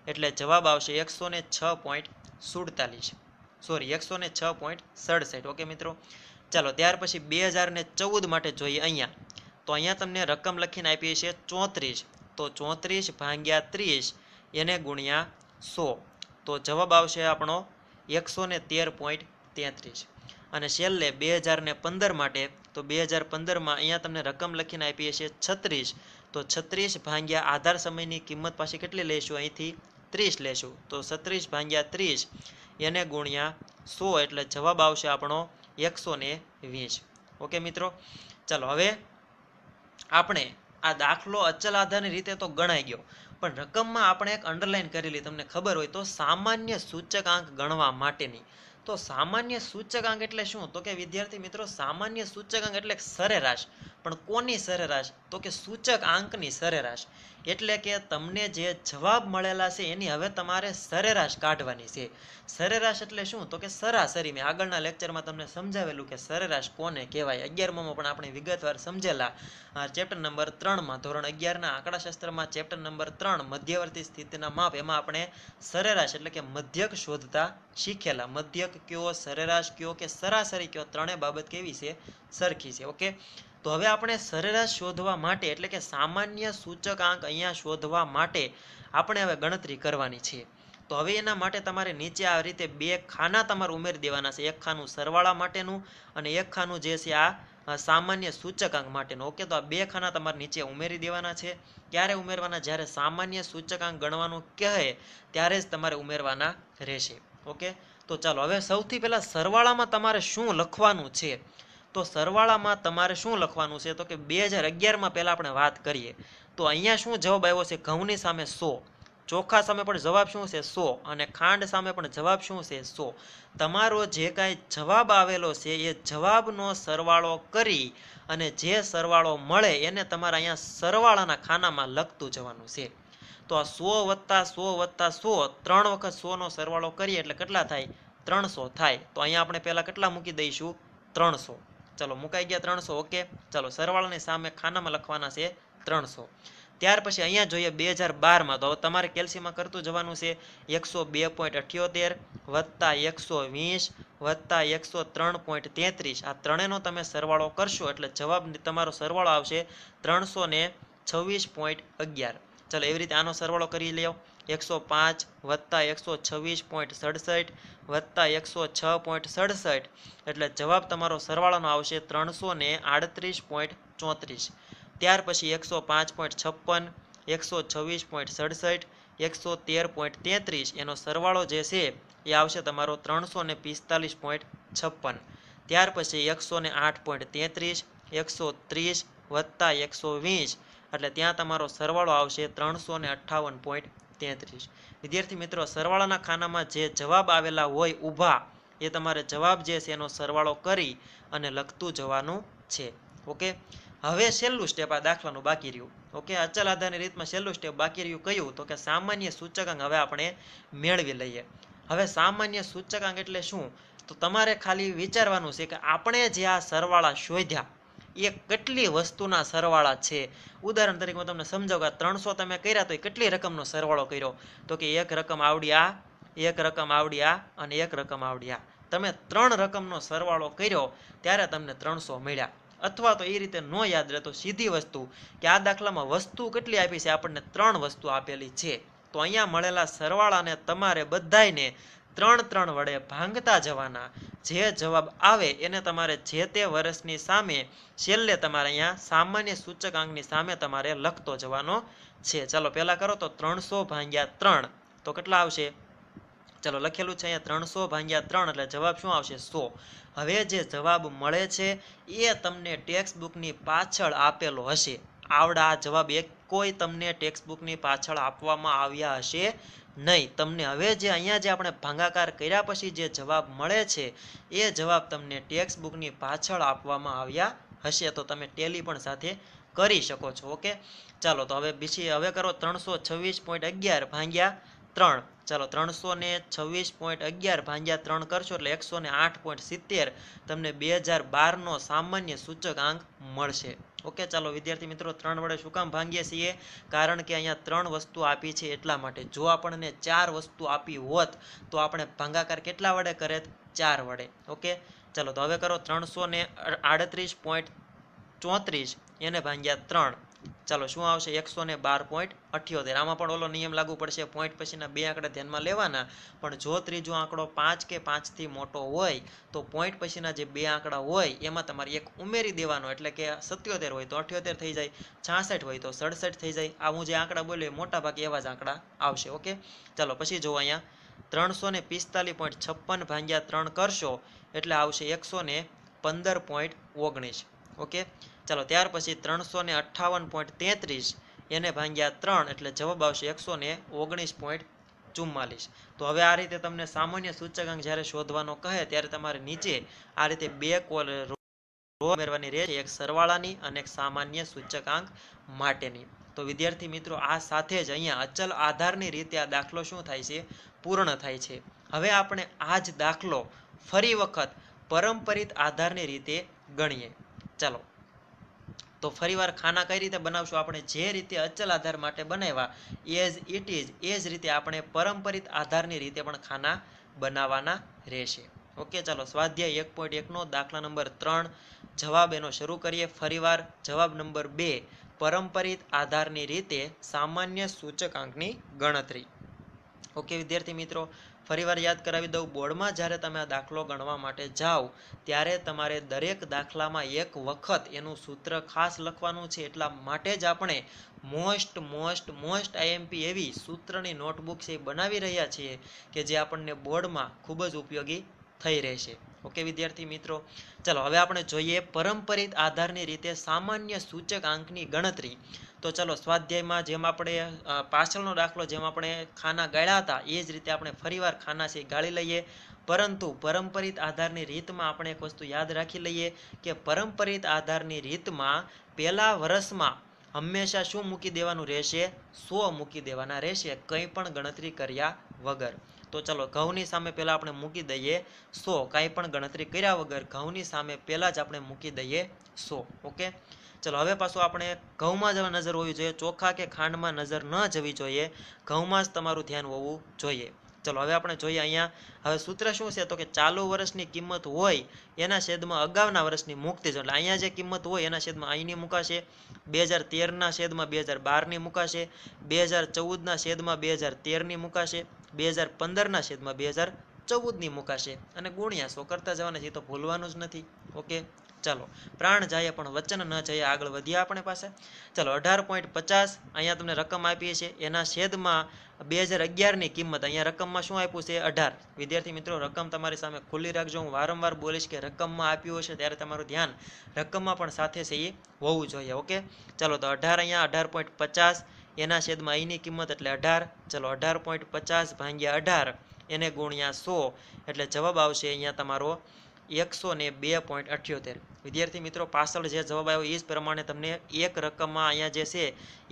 એટલે જવાબ આવશે એકસો ને છ પોઈન્ટ સુડતાલીસ સોરી એકસો ને છ પોઈન્ટ સડસઠ ઓકે મિત્રો ચાલો ત્યાર પછી બે હજાર ને ચૌદ માટે જોઈએ અહીંયા તો અહીંયા તમને રકમ લખીને આપીએ છીએ ચોત્રીસ તો ચોત્રીસ ભાંગ્યા ત્રીસ એને ગુણ્યા સો તો જવાબ આવશે આપણો એકસો ને તેર પોઈન્ટ તેત્રીસ અને છેલ્લે બે હજાર ને પંદર માટે તો બે હજાર પંદરમાં અહીંયા તમને રકમ લખીને આપીએ છીએ છત્રીસ તો છત્રીસ ભાંગ્યા આધાર સમયની કિંમત પાસે કેટલી લેશું અહીંથી ત્રીસ લેશું તો છત્રીસ ભાંગ્યા ત્રીસ એને ગુણ્યા સો એટલે જવાબ આવશે આપણો એકસો ને વીસ ઓકે મિત્રો ચાલો હવે આપણે આ દાખલો અચલ આધારની રીતે તો ગણાઈ ગયો પણ રકમમાં આપણે એક અંડરલાઈન કરેલી તમને ખબર હોય તો સામાન્ય સૂચકાંક ગણવા માટેની તો સામાન્ય સૂચકાંક એટલે શું તો કે વિદ્યાર્થી મિત્રો સામાન્ય સૂચકાંક એટલે સરેરાશ પણ કોની સરેરાશ તો કે સૂચક આંકની સરેરાશ એટલે કે તમને જે જવાબ મળેલા છે એની હવે તમારે સરેરાશ કાઢવાની છે સરેરાશ એટલે શું તો કે સરાસરી મેં આગળના લેક્ચરમાં તમને સમજાવેલું કે સરેરાશ કોને કહેવાય અગિયારમાં પણ આપણે વિગતવાર સમજેલા ચેપ્ટર નંબર ત્રણમાં ધોરણ અગિયારના આંકડાશાસ્ત્રમાં ચેપ્ટર નંબર ત્રણ મધ્યવર્તી સ્થિતિના માપ એમાં આપણે સરેરાશ એટલે કે મધ્યક શોધતા શીખેલા મધ્યક કયો સરેરાશ કયો કે સરાસરી કયો ત્રણેય બાબત કેવી છે સરખી છે ઓકે તો હવે આપણે સરેરાશ શોધવા માટે એટલે કે સામાન્ય સૂચકાંક અહીંયા શોધવા માટે આપણે હવે ગણતરી કરવાની છે તો હવે એના માટે તમારે નીચે આ રીતે બે ખાના તમારે ઉમેરી દેવાના છે એક ખાનું સરવાળા માટેનું અને એક ખાનું જે છે આ સામાન્ય સૂચકાંક માટેનું ઓકે તો આ બે ખાના તમારે નીચે ઉમેરી દેવાના છે ક્યારે ઉમેરવાના જ્યારે સામાન્ય સૂચકાંક ગણવાનું કહે ત્યારે જ તમારે ઉમેરવાના રહેશે ઓકે તો ચાલો હવે સૌથી પહેલાં સરવાળામાં તમારે શું લખવાનું છે તો સરવાળામાં તમારે શું લખવાનું છે તો કે બે હજાર અગિયારમાં પહેલાં આપણે વાત કરીએ તો અહીંયા શું જવાબ આવ્યો છે ઘઉંની સામે સો ચોખા સામે પણ જવાબ શું છે સો અને ખાંડ સામે પણ જવાબ શું છે સો તમારો જે કાંઈ જવાબ આવેલો છે એ જવાબનો સરવાળો કરી અને જે સરવાળો મળે એને તમારે અહીંયા સરવાળાના ખાનામાં લખતું જવાનું છે તો આ સો વત્તા સો વત્તા સો ત્રણ વખત સોનો સરવાળો કરીએ એટલે કેટલા થાય ત્રણસો થાય તો અહીંયા આપણે પહેલાં કેટલા મૂકી દઈશું ત્રણસો ચલો મુકાઈ ગયા ત્રણસો ઓકે ચલો સરવાળાની સામે ખાનામાં લખવાના છે ત્રણસો ત્યાર પછી અહીંયા જોઈએ બે હજાર બારમાં તો તમારે કેલ્સીમાં કરતું જવાનું છે એકસો બે પોઈન્ટ અઠ્યોતેર વત્તા એકસો વીસ વત્તા એકસો ત્રણ પોઈન્ટ તેત્રીસ આ ત્રણેયનો તમે સરવાળો કરશો એટલે જવાબ તમારો સરવાળો આવશે ત્રણસો ને છવ્વીસ પોઈન્ટ અગિયાર ચલો એવી રીતે આનો સરવાળો કરી લ્યો એકસો પાંચ વત્તા એકસો છવ્વીસ પોઈન્ટ સડસઠ વત્તા એકસો છ પોઈન્ટ સડસઠ એટલે જવાબ તમારો સરવાળાનો આવશે ત્રણસો ને આડત્રીસ પોઈન્ટ ચોત્રીસ ત્યાર પછી એકસો પાંચ પોઈન્ટ છપ્પન એકસો છવ્વીસ પોઈન્ટ સડસઠ એકસો તેર પોઈન્ટ તેત્રીસ એનો સરવાળો જે છે એ આવશે તમારો ત્રણસો ને પિસ્તાલીસ પોઈન્ટ છપ્પન ત્યાર પછી એકસો ને આઠ પોઈન્ટ તેત્રીસ એકસો ત્રીસ વત્તા એકસો વીસ એટલે ત્યાં તમારો સરવાળો આવશે ત્રણસો ને અઠ્ઠાવન પોઈન્ટ તેત્રીસ વિદ્યાર્થી મિત્રો સરવાળાના ખાનામાં જે જવાબ આવેલા હોય ઊભા એ તમારે જવાબ જે છે એનો સરવાળો કરી અને લખતું જવાનું છે ઓકે હવે છેલ્લું સ્ટેપ આ દાખલાનું બાકી રહ્યું ઓકે અચલ આધારની રીતમાં છેલ્લું સ્ટેપ બાકી રહ્યું કયું તો કે સામાન્ય સૂચકાંક હવે આપણે મેળવી લઈએ હવે સામાન્ય સૂચકાંક એટલે શું તો તમારે ખાલી વિચારવાનું છે કે આપણે જે આ સરવાળા શોધ્યા એ કેટલી વસ્તુના સરવાળા છે ઉદાહરણ તરીકે હું તમને સમજાવું કે ત્રણસો તમે કર્યા તો એ કેટલી રકમનો સરવાળો કર્યો તો કે એક રકમ આવડ્યા એક રકમ આવડ્યા અને એક રકમ આવડ્યા તમે ત્રણ રકમનો સરવાળો કર્યો ત્યારે તમને ત્રણસો મળ્યા અથવા તો એ રીતે ન યાદ રહેતો સીધી વસ્તુ કે આ દાખલામાં વસ્તુ કેટલી આપી છે આપણને ત્રણ વસ્તુ આપેલી છે તો અહીંયા મળેલા સરવાળાને તમારે બધાયને ત્રણ ત્રણ વડે ભાંગતા જવાના જે જવાબ આવે એને તમારે જે તે વર્ષની સામે છેલ્લે તમારે અહીંયા સામાન્ય સૂચકાંકની સામે તમારે લખતો જવાનો છે ચાલો પહેલાં કરો તો ત્રણસો ભાંગ્યા ત્રણ તો કેટલા આવશે ચાલો લખેલું છે અહીંયા ત્રણસો ભાંગ્યા ત્રણ એટલે જવાબ શું આવશે સો હવે જે જવાબ મળે છે એ તમને ટેક્સ્ટ બુકની પાછળ આપેલો હશે આવડા આ જવાબ એક કોઈ તમને ટેક્સ્ટબુકની પાછળ આપવામાં આવ્યા હશે નહીં તમને હવે જે અહીંયા જે આપણે ભાંગાકાર કર્યા પછી જે જવાબ મળે છે એ જવાબ તમને ટેક્સ્ટબુકની પાછળ આપવામાં આવ્યા હશે તો તમે ટેલી પણ સાથે કરી શકો છો ઓકે ચાલો તો હવે બીજી હવે કરો ત્રણસો છવ્વીસ પોઈન્ટ અગિયાર ભાંગ્યા ત્રણ ચાલો ત્રણસો ને છવ્વીસ પોઈન્ટ અગિયાર ભાંગ્યા ત્રણ કરશો એટલે એકસો ને આઠ પોઈન્ટ સિત્તેર તમને બે હજાર બારનો સામાન્ય સૂચક સૂચકાંક મળશે ઓકે ચાલો વિદ્યાર્થી મિત્રો ત્રણ વડે શું કામ ભાંગીએ છીએ કારણ કે અહીંયા ત્રણ વસ્તુ આપી છે એટલા માટે જો આપણને ચાર વસ્તુ આપી હોત તો આપણે ભાંગાકાર કેટલા વડે કરે ચાર વડે ઓકે ચાલો તો હવે કરો ત્રણસો ને આડત્રીસ પોઈન્ટ ચોત્રીસ એને ભાંગ્યા ત્રણ ચાલો શું આવશે એકસો ને બાર પોઈન્ટ અઠ્યોતેર આમાં પણ ઓલો નિયમ લાગુ પડશે પોઈન્ટ પછીના બે આંકડા ધ્યાનમાં લેવાના પણ જો ત્રીજો આંકડો પાંચ કે પાંચથી મોટો હોય તો પોઈન્ટ પછીના જે બે આંકડા હોય એમાં તમારે એક ઉમેરી દેવાનો એટલે કે સત્યોતેર હોય તો અઠ્યોતેર થઈ જાય છાસઠ હોય તો સડસઠ થઈ જાય આ હું જે આંકડા બોલ્યો મોટા ભાગે એવા જ આંકડા આવશે ઓકે ચાલો પછી જો અહીંયા ત્રણસો ને પિસ્તાલીસ પોઈન્ટ છપ્પન ભાંગ્યા ત્રણ કરશો એટલે આવશે એકસો ને પંદર પોઈન્ટ ઓગણીસ ઓકે ચાલો ત્યાર પછી ત્રણસો ને અઠ્ઠાવન પોઈન્ટ તેત્રીસ એને ભાંગ્યા ત્રણ એટલે જવાબ આવશે એકસો ને ઓગણીસ પોઈન્ટ ચુમ્માલીસ તો હવે આ રીતે તમને સામાન્ય સૂચકાંક જ્યારે શોધવાનો કહે ત્યારે તમારે નીચે આ રીતે બે કોલ રો ઉમેરવાની રહે છે એક સરવાળાની અને એક સામાન્ય સૂચકાંક માટેની તો વિદ્યાર્થી મિત્રો આ સાથે જ અહીંયા અચલ આધારની રીતે આ દાખલો શું થાય છે પૂર્ણ થાય છે હવે આપણે આ જ દાખલો ફરી વખત પરંપરિત આધારની રીતે ગણીએ ચાલો તો ફરીવાર ખાના કઈ રીતે બનાવશું આપણે જે રીતે અચલ આધાર માટે બનાવ્યા એઝ ઇટ ઇઝ એ જ રીતે આપણે પરંપરિત આધારની રીતે પણ ખાના બનાવવાના રહેશે ઓકે ચાલો સ્વાધ્યાય એક પોઈન્ટ એકનો દાખલા નંબર ત્રણ જવાબ એનો શરૂ કરીએ ફરીવાર જવાબ નંબર બે પરંપરિત આધારની રીતે સામાન્ય સૂચકાંકની ગણતરી ઓકે વિદ્યાર્થી મિત્રો ફરીવાર યાદ કરાવી દઉં બોર્ડમાં જ્યારે તમે આ દાખલો ગણવા માટે જાઓ ત્યારે તમારે દરેક દાખલામાં એક વખત એનું સૂત્ર ખાસ લખવાનું છે એટલા માટે જ આપણે મોસ્ટ મોસ્ટ મોસ્ટ આઈએમપી એવી સૂત્રની નોટબુક્સ એ બનાવી રહ્યા છીએ કે જે આપણને બોર્ડમાં ખૂબ જ ઉપયોગી થઈ રહેશે ઓકે વિદ્યાર્થી મિત્રો ચલો હવે આપણે જોઈએ પરંપરિત આધારની રીતે સામાન્ય સૂચક આંકની ગણતરી તો ચાલો સ્વાધ્યાયમાં જેમ આપણે પાછળનો દાખલો જેમ આપણે ખાના ગાળ્યા હતા એ જ રીતે આપણે ફરીવાર ખાના છે ગાળી લઈએ પરંતુ પરંપરિત આધારની રીતમાં આપણે એક વસ્તુ યાદ રાખી લઈએ કે પરંપરિત આધારની રીતમાં પહેલા વર્ષમાં હંમેશા શું મૂકી દેવાનું રહેશે સો મૂકી દેવાના રહેશે કંઈ પણ ગણતરી કર્યા વગર તો ચલો ઘઉંની સામે પહેલાં આપણે મૂકી દઈએ સો કાંઈ પણ ગણતરી કર્યા વગર ઘઉંની સામે પહેલાં જ આપણે મૂકી દઈએ સો ઓકે ચલો હવે પાછું આપણે ઘઉંમાં જ નજર હોવી જોઈએ ચોખા કે ખાંડમાં નજર ન જવી જોઈએ ઘઉંમાં જ તમારું ધ્યાન હોવું જોઈએ ચલો હવે આપણે જોઈએ અહીંયા હવે સૂત્ર શું છે તો કે ચાલુ વર્ષની કિંમત હોય એના શેદમાં અગાઉના વર્ષની મુક્તિ જો એટલે અહીંયા જે કિંમત હોય એના શેદમાં અહીંની મૂકાશે બે હજાર તેરના શેદમાં બે હજાર બારની મૂકાશે બે હજાર ચૌદના શેદમાં બે હજાર તેરની મૂકાશે બે હજાર પંદરના શેદમાં બે હજાર ચૌદની મૂકાશે અને ગુણ્યા શો કરતા જવાના છે તો ભૂલવાનું જ નથી ઓકે ચાલો પ્રાણ જાય પણ વચન ન જાય આગળ વધીએ આપણે પાસે ચાલો અઢાર પોઈન્ટ પચાસ અહીંયા તમને રકમ આપીએ છીએ એના છેદમાં બે હજાર અગિયારની કિંમત અહીંયા રકમમાં શું આપ્યું છે અઢાર વિદ્યાર્થી મિત્રો રકમ તમારી સામે ખુલ્લી રાખજો હું વારંવાર બોલીશ કે રકમમાં આપ્યું હશે ત્યારે તમારું ધ્યાન રકમમાં પણ સાથે છે એ હોવું જોઈએ ઓકે ચાલો તો અઢાર અહીંયા અઢાર પોઈન્ટ પચાસ એના છેદમાં અહીંની કિંમત એટલે અઢાર ચલો અઢાર પોઈન્ટ પચાસ ભાંગ્યા અઢાર એને ગુણ્યા સો એટલે જવાબ આવશે અહીંયા તમારો એકસો ને બે પોઈન્ટ અઠ્યોતેર વિદ્યાર્થી મિત્રો પાછળ જે જવાબ આવ્યો એ જ પ્રમાણે તમને એક રકમમાં અહીંયા જે છે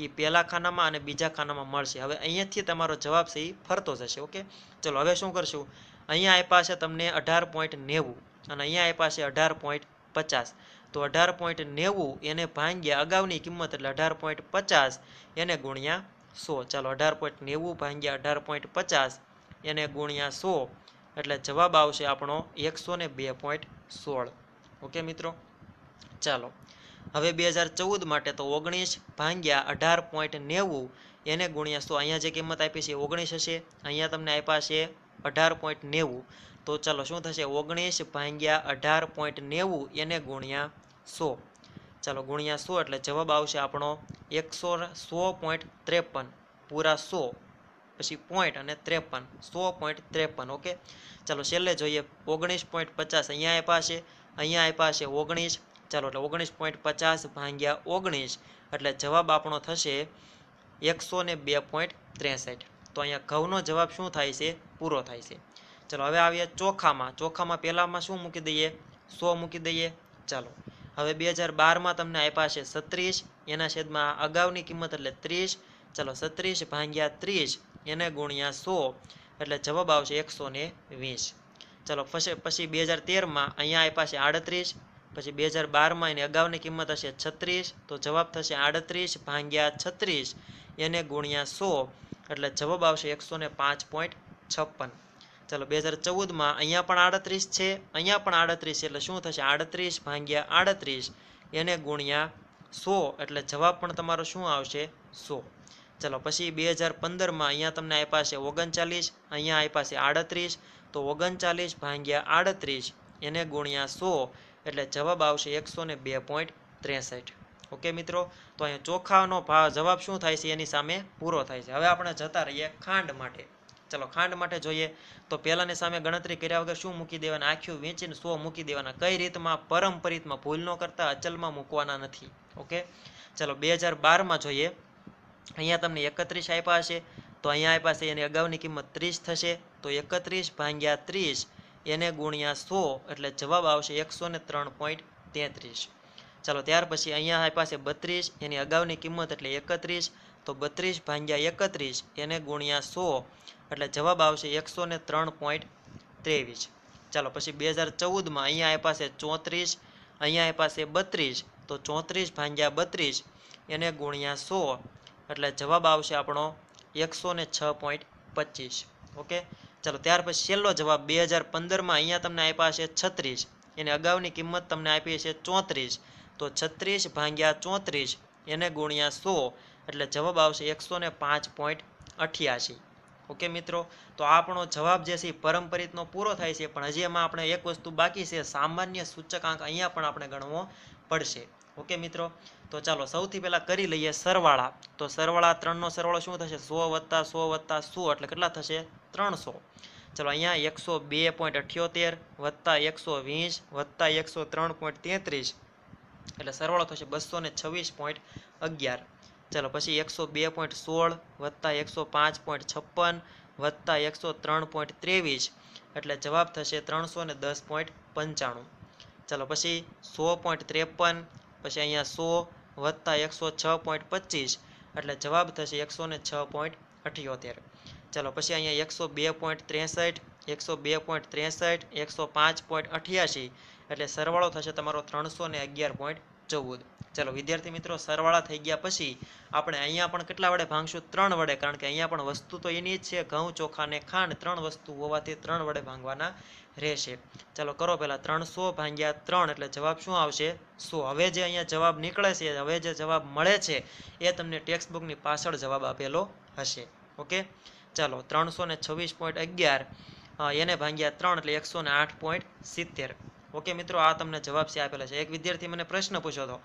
એ પહેલા ખાનામાં અને બીજા ખાનામાં મળશે હવે અહીંયાથી તમારો જવાબ છે એ ફરતો જશે ઓકે ચલો હવે શું કરશું અહીંયા આપ્યા છે તમને અઢાર પોઈન્ટ નેવું અને અહીંયા આપ્યા છે અઢાર પોઈન્ટ પચાસ તો અઢાર પોઈન્ટ નેવું એને ભાંગ્યા અગાઉની કિંમત એટલે અઢાર પોઈન્ટ પચાસ એને ગુણ્યા સો ચાલો અઢાર પોઈન્ટ નેવું ભાંગ્યા અઢાર પોઈન્ટ પચાસ એને ગુણ્યા સો એટલે જવાબ આવશે આપણો એકસો ને બે પોઈન્ટ સોળ ઓકે મિત્રો ચાલો હવે બે હજાર ચૌદ માટે તો ઓગણીસ ભાંગ્યા અઢાર પોઈન્ટ નેવું એને ગુણ્યા સો અહીંયા જે કિંમત આપી છે ઓગણીસ હશે અહીંયા તમને આપ્યા છે અઢાર પોઈન્ટ નેવું તો ચાલો શું થશે ઓગણીસ ભાંગ્યા અઢાર પોઈન્ટ નેવું એને ગુણ્યા સો ચાલો ગુણ્યા સો એટલે જવાબ આવશે આપણો એકસો સો પોઈન્ટ ત્રેપન પૂરા સો પછી પોઈન્ટ અને ત્રેપન સો પોઈન્ટ ત્રેપન ઓકે ચાલો છેલ્લે જોઈએ ઓગણીસ પોઈન્ટ પચાસ અહીંયા આપ્યા છે અહીંયા આપ્યા છે ઓગણીસ ચાલો એટલે ઓગણીસ પોઈન્ટ પચાસ ભાંગ્યા ઓગણીસ એટલે જવાબ આપણો થશે એકસો ને બે પોઈન્ટ ત્રેસઠ તો અહીંયા ઘઉંનો જવાબ શું થાય છે પૂરો થાય છે ચાલો હવે આવીએ ચોખામાં ચોખામાં પહેલાંમાં શું મૂકી દઈએ સો મૂકી દઈએ ચાલો હવે બે હજાર બારમાં તમને આપ્યા છે સત્રીસ એના છેદમાં અગાઉની કિંમત એટલે ત્રીસ ચલો સત્રીસ ભાંગ્યા ત્રીસ એને ગુણ્યા સો એટલે જવાબ આવશે એકસો ને વીસ ચલો પછી પછી બે હજાર તેરમાં અહીંયા આપ્યા છે આડત્રીસ પછી બે હજાર બારમાં એની અગાઉની કિંમત હશે છત્રીસ તો જવાબ થશે આડત્રીસ ભાંગ્યા છત્રીસ એને ગુણ્યા સો એટલે જવાબ આવશે એકસો ને પાંચ પોઈન્ટ છપ્પન ચલો બે હજાર ચૌદમાં અહીંયા પણ આડત્રીસ છે અહીંયા પણ આડત્રીસ એટલે શું થશે આડત્રીસ ભાંગ્યા આડત્રીસ એને ગુણ્યા સો એટલે જવાબ પણ તમારો શું આવશે સો ચાલો પછી બે હજાર પંદરમાં અહીંયા તમને આપ્યા છે ઓગણચાલીસ અહીંયા આપ્યા છે આડત્રીસ તો ઓગણચાલીસ ભાંગ્યા આડત્રીસ એને ગુણ્યા સો એટલે જવાબ આવશે એકસો ને બે પોઈન્ટ ત્રેસઠ ઓકે મિત્રો તો અહીંયા ચોખાનો ભાવ જવાબ શું થાય છે એની સામે પૂરો થાય છે હવે આપણે જતા રહીએ ખાંડ માટે ચલો ખાંડ માટે જોઈએ તો પહેલાંની સામે ગણતરી કર્યા વગર શું મૂકી દેવાના આખ્યું વેચીને સો મૂકી દેવાના કઈ રીતમાં પરંપરિતમાં ભૂલ ન કરતા અચલમાં મૂકવાના નથી ઓકે ચલો બે હજાર બારમાં જોઈએ અહીંયા તમને એકત્રીસ આપ્યા હશે તો અહીંયા આપ્યા છે એની અગાઉની કિંમત ત્રીસ થશે તો એકત્રીસ ભાંગ્યા ત્રીસ એને ગુણ્યા સો એટલે જવાબ આવશે એકસો ને ત્રણ પોઈન્ટ તેત્રીસ ચાલો ત્યાર પછી અહીંયા આપ્યા છે બત્રીસ એની અગાઉની કિંમત એટલે એકત્રીસ તો બત્રીસ ભાંગ્યા એકત્રીસ એને ગુણ્યા સો એટલે જવાબ આવશે એકસો ને ત્રણ પોઈન્ટ ત્રેવીસ ચાલો પછી બે હજાર ચૌદમાં અહીંયા આપ્યા છે ચોત્રીસ અહીંયા આપ્યા છે બત્રીસ તો ચોત્રીસ ભાંગ્યા બત્રીસ એને ગુણ્યા સો એટલે જવાબ આવશે આપણો એકસો ને છ પોઈન્ટ પચીસ ઓકે ચાલો ત્યાર પછી છેલ્લો જવાબ બે હજાર પંદરમાં અહીંયા તમને આપ્યા છે છત્રીસ એને અગાઉની કિંમત તમને આપી છે ચોત્રીસ તો છત્રીસ ભાંગ્યા ચોત્રીસ એને ગુણ્યા સો એટલે જવાબ આવશે એકસો ને પાંચ પોઈન્ટ અઠ્યાસી ઓકે મિત્રો તો આપણો જવાબ જે છે એ પરંપરિતનો પૂરો થાય છે પણ હજી એમાં આપણે એક વસ્તુ બાકી છે સામાન્ય સૂચકાંક અહીંયા પણ આપણે ગણવો પડશે ઓકે મિત્રો તો ચાલો સૌથી પહેલાં કરી લઈએ સરવાળા તો સરવાળા ત્રણનો સરવાળો શું થશે સો વત્તા સો વત્તા સો એટલે કેટલા થશે ત્રણસો ચાલો અહીંયા એકસો બે પોઈન્ટ અઠ્યોતેર વત્તા એકસો વીસ વત્તા એકસો ત્રણ પોઈન્ટ તેત્રીસ એટલે સરવાળો થશે બસો ને છવ્વીસ પોઈન્ટ અગિયાર ચાલો પછી એકસો બે પોઈન્ટ સોળ વત્તા એકસો પાંચ પોઈન્ટ છપ્પન વત્તા એકસો ત્રણ પોઈન્ટ ત્રેવીસ એટલે જવાબ થશે ત્રણસો ને દસ પોઈન્ટ પંચાણું ચાલો પછી સો પોઈન્ટ ત્રેપન પછી અહીંયા સો વત્તા એકસો છ પોઈન્ટ પચીસ એટલે જવાબ થશે એકસો ને છ પોઈન્ટ અઠ્યોતેર ચાલો પછી અહીંયા એકસો બે પોઈન્ટ ત્રેસઠ એકસો બે પોઈન્ટ ત્રેસઠ એકસો પાંચ પોઈન્ટ અઠ્યાસી એટલે સરવાળો થશે તમારો ત્રણસો ને અગિયાર પોઈન્ટ ચૌદ ચાલો વિદ્યાર્થી મિત્રો સરવાળા થઈ ગયા પછી આપણે અહીંયા પણ કેટલા વડે ભાંગશું ત્રણ વડે કારણ કે અહીંયા પણ વસ્તુ તો એની જ છે ઘઉં ચોખા ને ખાંડ ત્રણ વસ્તુ હોવાથી ત્રણ વડે ભાંગવાના રહેશે ચાલો કરો પહેલાં ત્રણસો ભાંગ્યા ત્રણ એટલે જવાબ શું આવશે સો હવે જે અહીંયા જવાબ નીકળે છે હવે જે જવાબ મળે છે એ તમને ટેક્સ્ટ બુકની પાછળ જવાબ આપેલો હશે ઓકે ચાલો ત્રણસો છવ્વીસ પોઈન્ટ અગિયાર એને ભાંગ્યા ત્રણ એટલે એકસો આઠ પોઈન્ટ સિત્તેર ઓકે મિત્રો આ તમને જવાબ છે આપેલા છે એક વિદ્યાર્થી મને પ્રશ્ન પૂછ્યો હતો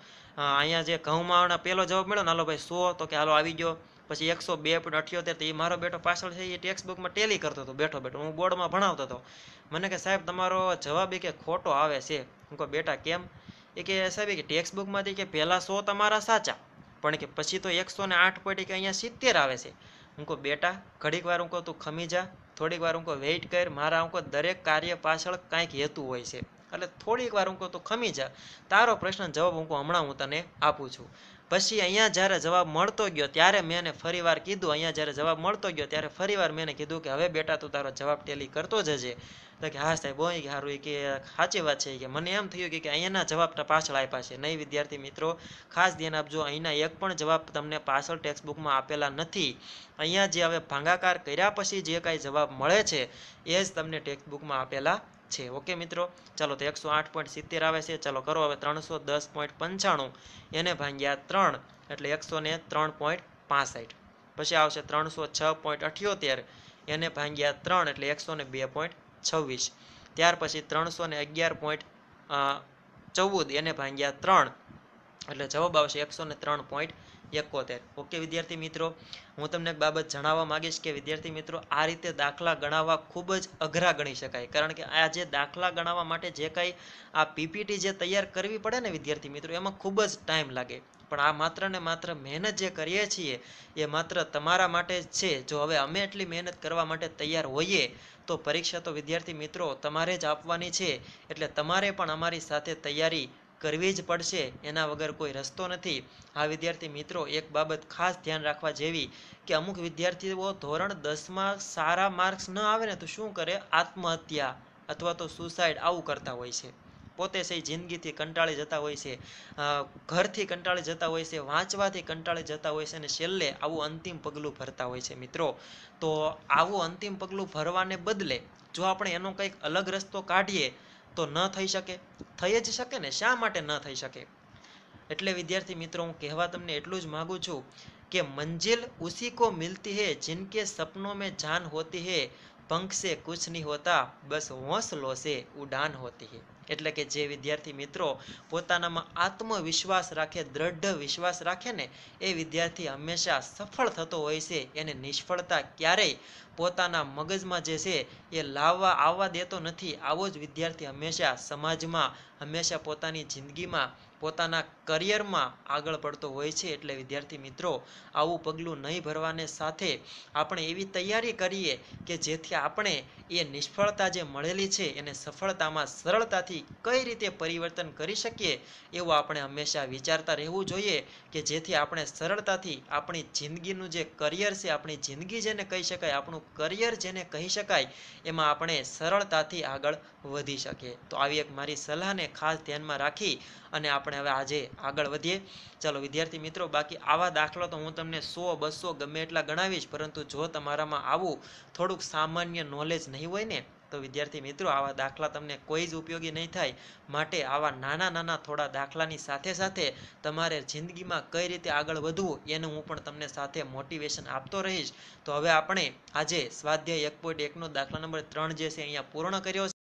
અહીંયા જે ઘઉંમાં પહેલો જવાબ મળ્યો ને હાલો ભાઈ સો તો કે હાલો આવી ગયો પછી એકસો બે પોઈન્ટ અઠ્યોતેર તો એ મારો બેટો પાછળ છે એ ટેક્સ બુકમાં ટેલી કરતો હતો બેઠો બેઠો હું બોર્ડમાં ભણાવતો હતો મને કે સાહેબ તમારો જવાબ એ કે ખોટો આવે છે હું કહો બેટા કેમ એ કે સાહેબ કે ટેક્સ બુકમાંથી કે પહેલાં સો તમારા સાચા પણ કે પછી તો એકસો ને આઠ પોઈન્ટ કે અહીંયા સિત્તેર આવે છે હું કહો બેટા ઘડીક વાર હું કહું તું ખમી જા થોડીક વાર હું કહું વેઇટ કર મારા હું કહું દરેક કાર્ય પાછળ કાંઈક હેતુ હોય છે એટલે થોડીક વાર હું તો ખમી જા તારો પ્રશ્ન જવાબ હું હમણાં હું તને આપું છું પછી અહીંયા જ્યારે જવાબ મળતો ગયો ત્યારે મેં એને ફરીવાર કીધું અહીંયા જ્યારે જવાબ મળતો ગયો ત્યારે ફરીવાર મેં કીધું કે હવે બેટા તું તારો જવાબ ટેલી કરતો જજે તો કે હા સાહેબ હોય કે સારું કે સાચી વાત છે કે મને એમ થયું કે અહીંયાના જવાબ પાછળ આપ્યા છે નહીં વિદ્યાર્થી મિત્રો ખાસ ધ્યાન આપજો અહીંના એક પણ જવાબ તમને પાછળ ટેક્સ્ટબુકમાં આપેલા નથી અહીંયા જે હવે ભાંગાકાર કર્યા પછી જે કાંઈ જવાબ મળે છે એ જ તમને ટેક્સ્ટબુકમાં આપેલા છે ઓકે મિત્રો ચાલો તો એકસો આઠ પોઈન્ટ સિત્તેર આવે છે ચાલો કરો હવે ત્રણસો દસ પોઈન્ટ પંચાણું એને ભાંગ્યા ત્રણ એટલે એકસો ત્રણ પોઈન્ટ પાસઠ પછી આવશે ત્રણસો છ પોઈન્ટ અઠ્યોતેર એને ભાંગ્યા ત્રણ એટલે એકસો ને બે પોઈન્ટ છવ્વીસ ત્યાર પછી ત્રણસો ને અગિયાર પોઈન્ટ ચૌદ એને ભાંગ્યા ત્રણ એટલે જવાબ આવશે એકસો ને ત્રણ પોઈન્ટ એકોતેર ઓકે વિદ્યાર્થી મિત્રો હું તમને એક બાબત જણાવવા માગીશ કે વિદ્યાર્થી મિત્રો આ રીતે દાખલા ગણાવવા ખૂબ જ અઘરા ગણી શકાય કારણ કે આ જે દાખલા ગણાવવા માટે જે કાંઈ આ પીપીટી જે તૈયાર કરવી પડે ને વિદ્યાર્થી મિત્રો એમાં ખૂબ જ ટાઈમ લાગે પણ આ માત્ર ને માત્ર મહેનત જે કરીએ છીએ એ માત્ર તમારા માટે જ છે જો હવે અમે એટલી મહેનત કરવા માટે તૈયાર હોઈએ તો પરીક્ષા તો વિદ્યાર્થી મિત્રો તમારે જ આપવાની છે એટલે તમારે પણ અમારી સાથે તૈયારી કરવી જ પડશે એના વગર કોઈ રસ્તો નથી આ વિદ્યાર્થી મિત્રો એક બાબત ખાસ ધ્યાન રાખવા જેવી કે અમુક વિદ્યાર્થીઓ ધોરણ દસમાં સારા માર્ક્સ ન આવે ને તો શું કરે આત્મહત્યા અથવા તો સુસાઇડ આવું કરતા હોય છે પોતે સહી જિંદગીથી કંટાળી જતા હોય છે ઘરથી કંટાળે જતા હોય છે વાંચવાથી કંટાળે જતા હોય છે અને છેલ્લે આવું અંતિમ પગલું ભરતા હોય છે મિત્રો તો આવું અંતિમ પગલું ભરવાને બદલે જો આપણે એનો કંઈક અલગ રસ્તો કાઢીએ તો ન થઈ શકે થઈ જ શકે ને શા માટે ન થઈ શકે એટલે વિદ્યાર્થી મિત્રો હું કહેવા તમને એટલું જ માગું છું કે મંજિલ ઉસી કો મિલતી હે જિનકે સપનો મેં જાન હોતી હે પંખ છે કુછ નહીં હોતા બસ હોંસલો છે ઉડાન હોતી હે એટલે કે જે વિદ્યાર્થી મિત્રો પોતાનામાં આત્મવિશ્વાસ રાખે દ્રઢ વિશ્વાસ રાખે ને એ વિદ્યાર્થી હંમેશા સફળ થતો હોય છે એને નિષ્ફળતા ક્યારેય પોતાના મગજમાં જે છે એ લાવવા આવવા દેતો નથી આવો જ વિદ્યાર્થી હંમેશા સમાજમાં હંમેશા પોતાની જિંદગીમાં પોતાના કરિયરમાં આગળ પડતો હોય છે એટલે વિદ્યાર્થી મિત્રો આવું પગલું નહીં ભરવાને સાથે આપણે એવી તૈયારી કરીએ કે જેથી આપણે એ નિષ્ફળતા જે મળેલી છે એને સફળતામાં સરળતાથી કઈ રીતે પરિવર્તન કરી શકીએ એવું આપણે હંમેશા વિચારતા રહેવું જોઈએ કે જેથી આપણે સરળતાથી આપણી જિંદગીનું જે કરિયર છે આપણી જિંદગી જેને કહી શકાય આપણું કરિયર જેને કહી શકાય એમાં આપણે સરળતાથી આગળ વધી શકીએ તો આવી એક મારી સલાહને ખાસ ધ્યાનમાં રાખી અને આપણે હવે આજે આગળ વધીએ ચાલો વિદ્યાર્થી મિત્રો બાકી આવા દાખલા તો હું તમને સો બસો ગમે એટલા ગણાવીશ પરંતુ જો તમારામાં આવું થોડુંક સામાન્ય નોલેજ નહીં હોય ને તો વિદ્યાર્થી મિત્રો આવા દાખલા તમને કોઈ જ ઉપયોગી નહીં થાય માટે આવા નાના નાના થોડા દાખલાની સાથે સાથે તમારે જિંદગીમાં કઈ રીતે આગળ વધવું એનું હું પણ તમને સાથે મોટિવેશન આપતો રહીશ તો હવે આપણે આજે સ્વાધ્યાય એક પોઈન્ટ એકનો દાખલા નંબર ત્રણ જે છે અહીંયા પૂર્ણ કર્યો છે